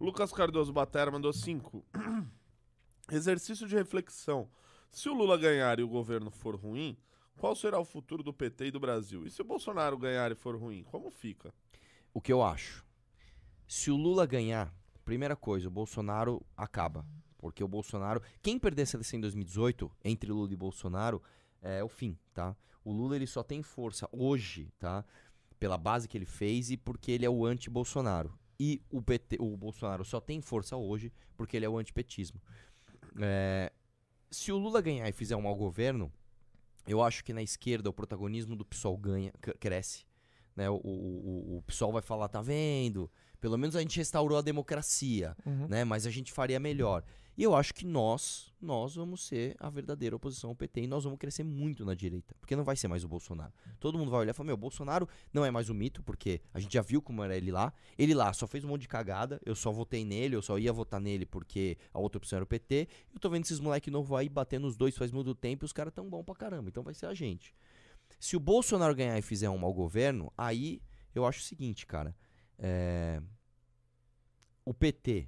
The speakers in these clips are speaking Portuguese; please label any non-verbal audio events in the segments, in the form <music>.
Lucas Cardoso Batera mandou 5. <clears throat> Exercício de reflexão. Se o Lula ganhar e o governo for ruim, qual será o futuro do PT e do Brasil? E se o Bolsonaro ganhar e for ruim, como fica? O que eu acho? Se o Lula ganhar, primeira coisa, o Bolsonaro acaba. Porque o Bolsonaro. Quem perder essa eleição em 2018, entre Lula e Bolsonaro, é o fim, tá? O Lula ele só tem força hoje, tá? Pela base que ele fez e porque ele é o anti-Bolsonaro. E o, PT, o Bolsonaro só tem força hoje porque ele é o antipetismo. É, se o Lula ganhar e fizer um mau governo, eu acho que na esquerda o protagonismo do PSOL ganha, cresce. Né? O, o, o PSOL vai falar, tá vendo? Pelo menos a gente restaurou a democracia, uhum. né? mas a gente faria melhor. E eu acho que nós, nós vamos ser a verdadeira oposição ao PT e nós vamos crescer muito na direita, porque não vai ser mais o Bolsonaro. Todo mundo vai olhar e falar: meu, Bolsonaro não é mais um mito, porque a gente já viu como era ele lá. Ele lá só fez um monte de cagada, eu só votei nele, eu só ia votar nele porque a outra opção era o PT. Eu tô vendo esses moleque novo aí batendo os dois faz muito tempo e os caras tão bom pra caramba, então vai ser a gente. Se o Bolsonaro ganhar e fizer um mau governo, aí eu acho o seguinte, cara. É... O PT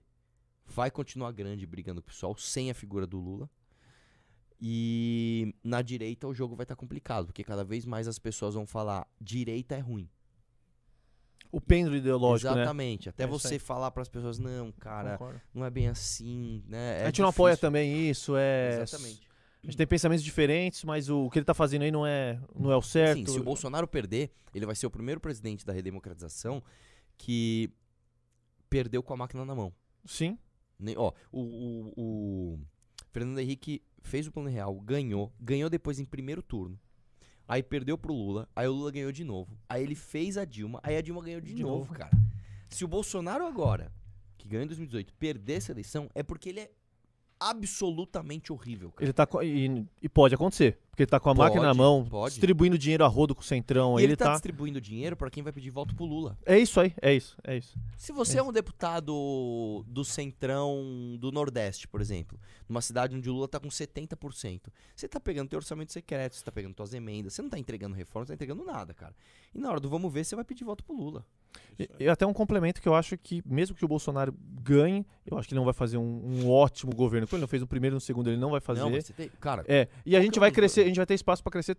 vai continuar grande brigando com o pessoal sem a figura do Lula. E na direita o jogo vai estar tá complicado, porque cada vez mais as pessoas vão falar direita é ruim. O pêndulo ideológico, né? Exatamente. Né? Até é você falar para as pessoas, não, cara, Concordo. não é bem assim, né? É a gente difícil. não apoia também isso, é... Exatamente. A gente tem pensamentos diferentes, mas o, que ele está fazendo aí não é, não é o certo. Sim, se o Bolsonaro perder, ele vai ser o primeiro presidente da redemocratização que perdeu com a máquina na mão. Sim. Nem, ó, o, o, o Fernando Henrique fez o Plano Real, ganhou, ganhou depois em primeiro turno. Aí perdeu pro Lula, aí o Lula ganhou de novo. Aí ele fez a Dilma, aí a Dilma ganhou de, de novo, novo, cara. Se o Bolsonaro agora, que ganhou em 2018, perder essa eleição, é porque ele é absolutamente horrível, cara. Ele tá. E, e pode acontecer. Porque ele tá com a pode, máquina na mão, pode. distribuindo dinheiro a rodo com o Centrão. E ele, ele tá, tá... distribuindo dinheiro para quem vai pedir voto pro Lula. É isso aí, é isso, é isso. Se você é, é um deputado do Centrão do Nordeste, por exemplo, numa cidade onde o Lula tá com 70%, você tá pegando teu orçamento secreto, você tá pegando tuas emendas, você não tá entregando reforma, você não tá entregando nada, cara. E na hora do vamos ver, você vai pedir voto pro Lula. E, e, até um complemento que eu acho que, mesmo que o Bolsonaro ganhe, eu acho que ele não vai fazer um, um ótimo governo. Ele não fez o primeiro no segundo, ele não vai fazer. Não, tem, cara, é, e a gente é vai crescer a gente vai ter espaço para crescer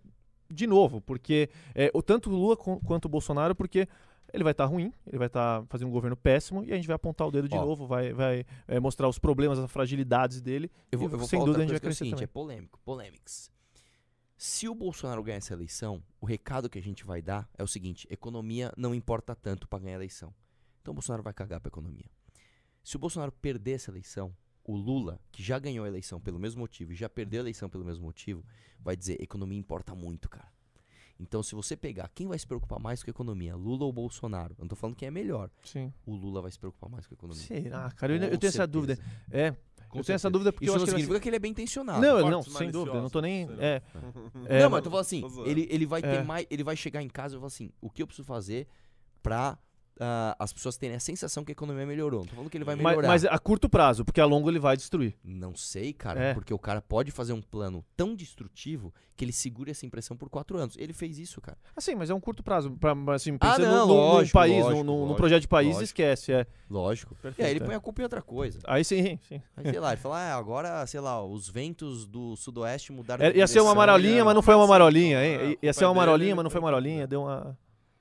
de novo, porque é, tanto o Lula quanto o Bolsonaro, porque ele vai estar tá ruim, ele vai estar tá fazendo um governo péssimo e a gente vai apontar o dedo de Ó, novo, vai, vai é, mostrar os problemas, as fragilidades dele. Eu vou, e, eu vou sem dúvida a gente vai crescer. É, o seguinte, também. é polêmico, polêmicos Se o Bolsonaro ganhar essa eleição, o recado que a gente vai dar é o seguinte: economia não importa tanto para ganhar a eleição. Então o Bolsonaro vai cagar para economia. Se o Bolsonaro perder essa eleição, o Lula, que já ganhou a eleição pelo mesmo motivo e já perdeu a eleição pelo mesmo motivo, vai dizer: economia importa muito, cara. Então, se você pegar quem vai se preocupar mais com a economia, Lula ou Bolsonaro, eu não tô falando quem é melhor. Sim. O Lula vai se preocupar mais com a economia. Será, cara? Eu, eu tenho certeza. essa dúvida. É. Com eu tenho essa é, dúvida porque Isso eu acho não que significa ele... Assim que ele é bem intencionado. Não, não, sem dúvida. Não tô nem. É, é, não, <laughs> mas eu tô falando assim, ele, ele vai é. ter mais. Ele vai chegar em casa e falar assim: o que eu preciso fazer pra Uh, as pessoas terem a sensação que a economia melhorou. Não tô falando que ele vai melhorar. Mas, mas a curto prazo, porque a longo ele vai destruir. Não sei, cara, é. porque o cara pode fazer um plano tão destrutivo que ele segure essa impressão por quatro anos. Ele fez isso, cara. Assim, mas é um curto prazo. Pra, assim, ah, não, no, lógico, num país, lógico, lógico, projeto de país, lógico, esquece. É. Lógico. Perfeito, e aí ele é. põe a culpa em outra coisa. Aí sim, <laughs> sim. Aí, sei lá, ele fala, ah, agora, sei lá, os ventos do sudoeste mudaram. É, ia ser uma marolinha, mas não foi uma marolinha, então. hein? É, ia ser uma é marolinha, mas não foi marolinha. Deu uma.